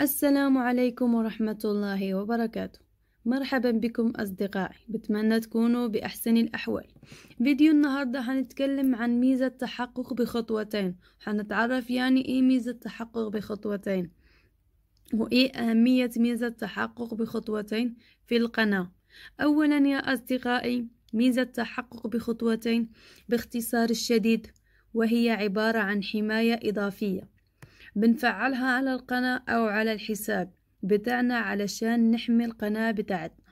السلام عليكم ورحمة الله وبركاته مرحبا بكم أصدقائي بتمنى تكونوا بأحسن الأحوال فيديو النهاردة هنتكلم عن ميزة تحقق بخطوتين هنتعرف يعني إيه ميزة تحقق بخطوتين وإيه أهمية ميزة تحقق بخطوتين في القناة أولا يا أصدقائي ميزة تحقق بخطوتين باختصار الشديد وهي عبارة عن حماية إضافية بنفعلها على القناة أو على الحساب بتاعنا علشان نحمي القناة بتاعتنا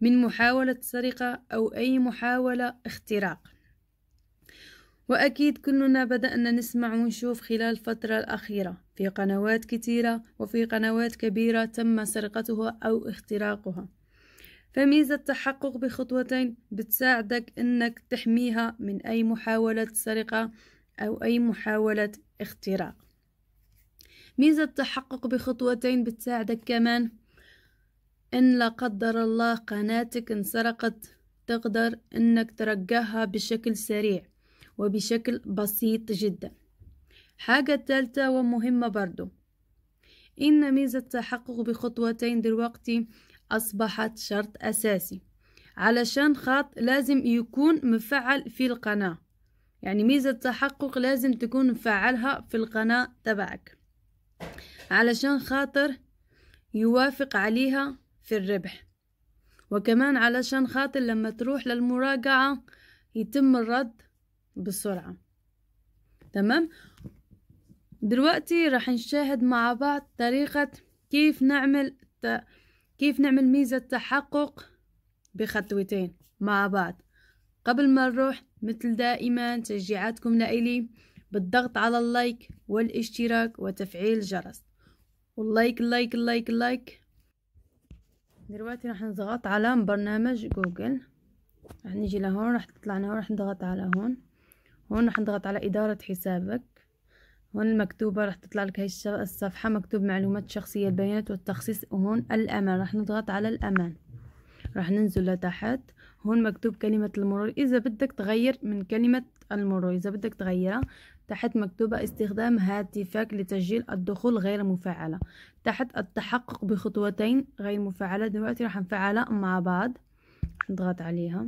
من محاولة سرقة أو أي محاولة اختراق وأكيد كلنا بدأنا نسمع ونشوف خلال الفترة الأخيرة في قنوات كتيرة وفي قنوات كبيرة تم سرقتها أو اختراقها فميزة التحقق بخطوتين بتساعدك إنك تحميها من أي محاولة سرقة أو أي محاولة اختراق ميزة التحقق بخطوتين بتساعدك كمان إن لا قدر الله قناتك انسرقت تقدر إنك ترجعها بشكل سريع وبشكل بسيط جدا حاجة تالتة ومهمة برضو إن ميزة التحقق بخطوتين دلوقتي أصبحت شرط أساسي علشان خاط لازم يكون مفعل في القناة يعني ميزة التحقق لازم تكون مفعلها في القناة تبعك علشان خاطر يوافق عليها في الربح وكمان علشان خاطر لما تروح للمراجعة يتم الرد بسرعة تمام دلوقتي راح نشاهد مع بعض طريقة كيف نعمل ت... كيف نعمل ميزة تحقق بخطوتين مع بعض قبل ما نروح مثل دائما تشجيعاتكم لإلي بالضغط على اللايك والاشتراك وتفعيل الجرس واللايك اللايك اللايك اللايك دلوقتي راح نضغط على برنامج جوجل راح نجي لهون راح تطلع لنا راح نضغط على هون هون راح نضغط على إدارة حسابك هون المكتوبة راح تطلع لك هاي الصفحة مكتوب معلومات شخصية البيانات والتخصيص وهون الأمان راح نضغط على الأمان راح ننزل لتحت هون مكتوب كلمة المرور إذا بدك تغير من كلمة المرور إذا بدك تغيرها تحت مكتوبة استخدام هاتفك لتسجيل الدخول غير مفعلة تحت التحقق بخطوتين غير مفعلة دلوقتي راح نفعلها مع بعض نضغط عليها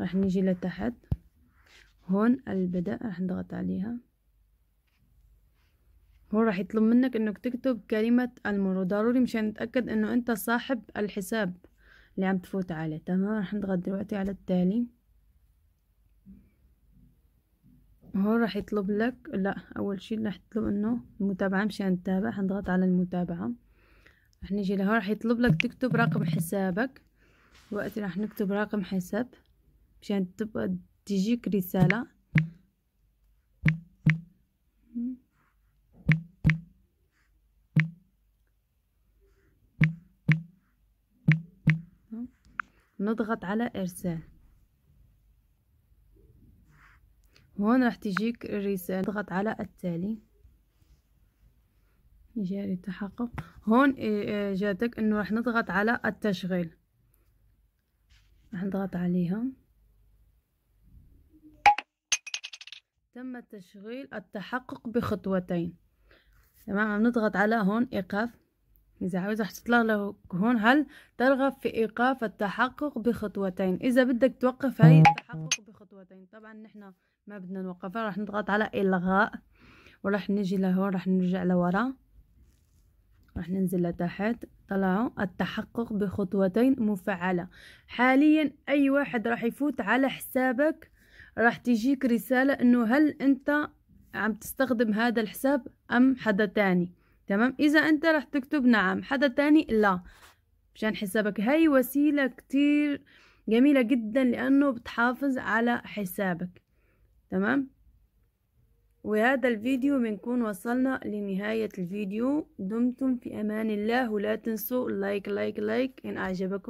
راح نيجي لتحت هون البدء راح نضغط عليها هو راح يطلب منك انك تكتب كلمة المرور ضروري مشان نتأكد انه انت صاحب الحساب اللي عم تفوت عليه تمام راح نضغط دلوقتي على التالي هون راح يطلب لك لا اول شيء راح يطلب انه المتابعه مش هنتابع هنضغط على المتابعه راح نجي لهون راح يطلب لك تكتب رقم حسابك وقت راح نكتب رقم حساب مشان تبقى تجيك رساله نضغط على ارسال هون راح تجيك الرسالة اضغط على التالي جاري التحقق هون جاتك انه راح نضغط على التشغيل راح نضغط عليها تم تشغيل التحقق بخطوتين تمام عم نضغط على هون ايقاف اذا عاوز راح تطلع له هون هل ترغب في ايقاف التحقق بخطوتين اذا بدك توقف هاي التحقق بخطوتين طبعا نحن ما بدنا نوقفها راح نضغط على الغاء وراح نجي لهون راح نرجع لورا راح ننزل لتحت طلعوا التحقق بخطوتين مفعلة حاليا اي واحد راح يفوت على حسابك راح تجيك رسالة انه هل انت عم تستخدم هذا الحساب ام حدا تاني تمام اذا انت راح تكتب نعم حدا تاني لا مشان حسابك هاي وسيلة كتير جميلة جدا لانه بتحافظ على حسابك تمام وهذا الفيديو بنكون وصلنا لنهاية الفيديو دمتم في أمان الله ولا تنسوا لايك لايك لايك إن أعجبكم